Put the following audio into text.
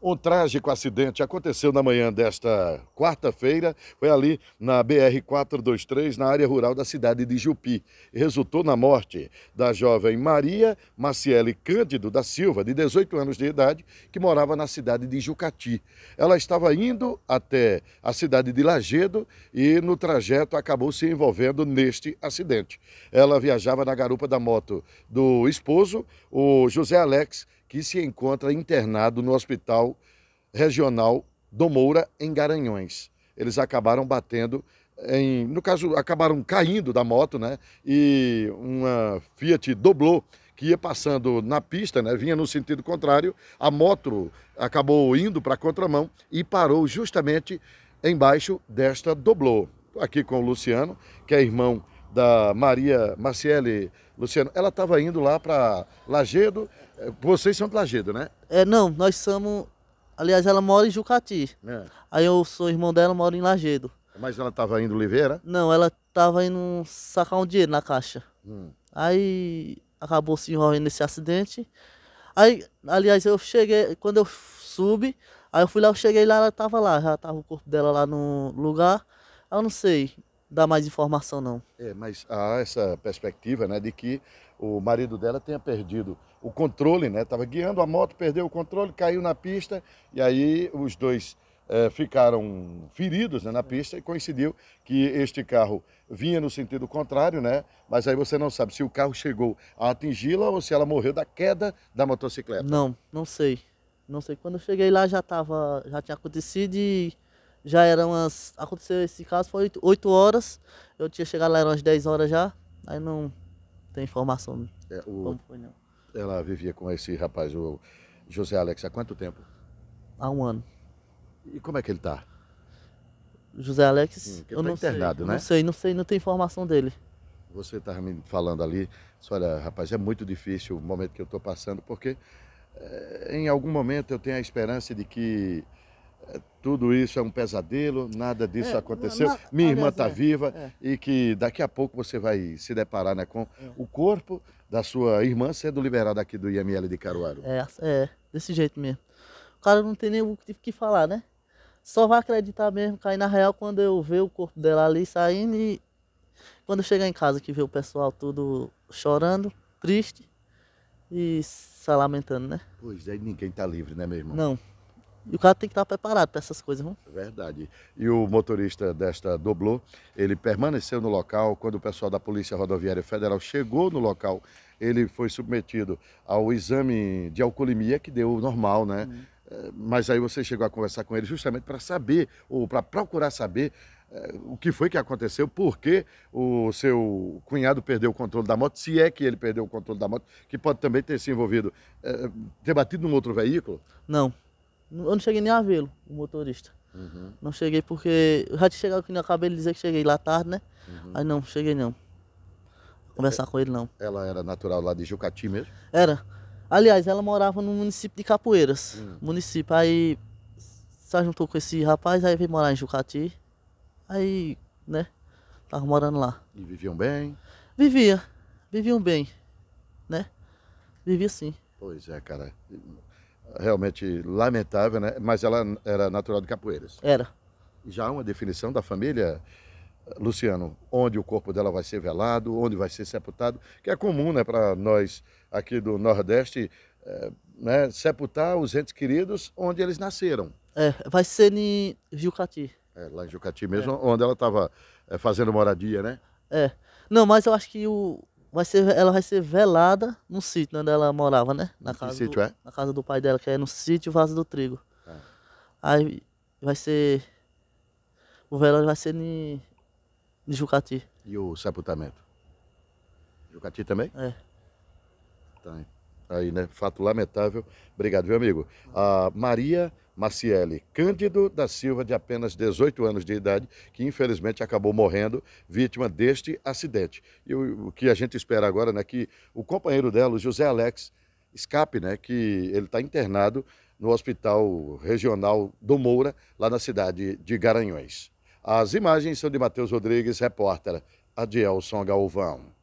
Um trágico acidente aconteceu na manhã desta quarta-feira, foi ali na BR-423, na área rural da cidade de Jupi. Resultou na morte da jovem Maria Maciele Cândido da Silva, de 18 anos de idade, que morava na cidade de Jucati. Ela estava indo até a cidade de Lagedo e no trajeto acabou se envolvendo neste acidente. Ela viajava na garupa da moto do esposo, o José Alex, que se encontra internado no Hospital Regional do Moura, em Garanhões. Eles acabaram batendo em, no caso, acabaram caindo da moto, né? E uma Fiat doblou que ia passando na pista, né? Vinha no sentido contrário. A moto acabou indo para a contramão e parou justamente embaixo desta doblou. Estou aqui com o Luciano, que é irmão da Maria Marciele Luciano, ela estava indo lá para Lagedo. Eh, vocês são de Lagedo, né? É, não, nós somos. Aliás, ela mora em Jucati. É. Aí eu sou irmão dela, moro em Lagedo. Mas ela estava indo Oliveira? Não, ela estava indo sacar um dinheiro na caixa. Hum. Aí acabou se envolvendo nesse acidente. Aí, aliás, eu cheguei, quando eu subi, aí eu fui lá, eu cheguei lá, ela estava lá, já estava o corpo dela lá no lugar. Eu não sei dar mais informação, não. É, mas há essa perspectiva, né, de que o marido dela tenha perdido o controle, né? Estava guiando a moto, perdeu o controle, caiu na pista e aí os dois é, ficaram feridos né, na pista e coincidiu que este carro vinha no sentido contrário, né? Mas aí você não sabe se o carro chegou a atingi-la ou se ela morreu da queda da motocicleta. Não, não sei. Não sei. Quando eu cheguei lá já tava, já tinha acontecido e já eram umas. Aconteceu esse caso, foi 8 horas. Eu tinha chegado lá, eram umas 10 horas já. Aí não tem informação é, o, como foi, não. Ela vivia com esse rapaz, o José Alex, há quanto tempo? Há um ano. E como é que ele tá? José Alex, hum, eu tá não internado, sei, né? Não sei, não sei, não tem informação dele. Você estava tá me falando ali, disse, olha, rapaz, é muito difícil o momento que eu estou passando, porque é, em algum momento eu tenho a esperança de que tudo isso é um pesadelo, nada disso é, aconteceu. Na, Minha irmã está é, viva é. e que daqui a pouco você vai se deparar né, com é. o corpo da sua irmã sendo liberado aqui do IML de Caruaru. É, é, desse jeito mesmo. O cara não tem nem o que, que falar, né? Só vai acreditar mesmo, cair na real quando eu ver o corpo dela ali saindo e quando chegar em casa que vê o pessoal tudo chorando, triste e se lamentando, né? Pois é, ninguém está livre, né, meu irmão? Não. E o cara tem que estar preparado para essas coisas, não? Verdade. E o motorista desta Doblô, ele permaneceu no local. Quando o pessoal da Polícia Rodoviária Federal chegou no local, ele foi submetido ao exame de alcoolemia, que deu normal, né? Uhum. É, mas aí você chegou a conversar com ele justamente para saber, ou para procurar saber, é, o que foi que aconteceu, por que o seu cunhado perdeu o controle da moto, se é que ele perdeu o controle da moto, que pode também ter se envolvido, é, ter batido num outro veículo? Não, eu não cheguei nem a vê-lo, o motorista. Uhum. Não cheguei porque. Eu já tinha chegado aqui, acabei de dizer que cheguei lá tarde, né? Uhum. Aí não, cheguei não. Conversar é, com ele não. Ela era natural lá de Jucati mesmo? Era. Aliás, ela morava no município de Capoeiras. Uhum. Município. Aí se juntou com esse rapaz, aí veio morar em Jucati. Aí, né? Tava morando lá. E viviam bem? Vivia. Viviam bem, né? Vivia sim. Pois é, cara realmente lamentável, né? Mas ela era natural de Capoeiras. Era. Já uma definição da família, Luciano, onde o corpo dela vai ser velado, onde vai ser sepultado, que é comum, né, para nós aqui do Nordeste, é, né, sepultar os entes queridos onde eles nasceram. É, vai ser em Jucati. É, lá em Jucati mesmo, é. onde ela estava eh, fazendo moradia, né? É. Não, mas eu acho que o, vai ser, ela vai ser velada no sítio onde ela morava, né? Na casa, do, sítio, é? na casa do pai dela, que é no sítio Vaso do Trigo. É. Aí vai ser. O velório vai ser em, em Jucati. E o sepultamento? Jucati também? É. Tá aí, né? Fato lamentável. Obrigado, viu, amigo? A Maria Maciele Cândido da Silva, de apenas 18 anos de idade, que infelizmente acabou morrendo vítima deste acidente. E o, o que a gente espera agora é né, que o companheiro dela, o José Alex, escape, né, que ele está internado no Hospital Regional do Moura, lá na cidade de Garanhões. As imagens são de Matheus Rodrigues, repórter Adielson Galvão.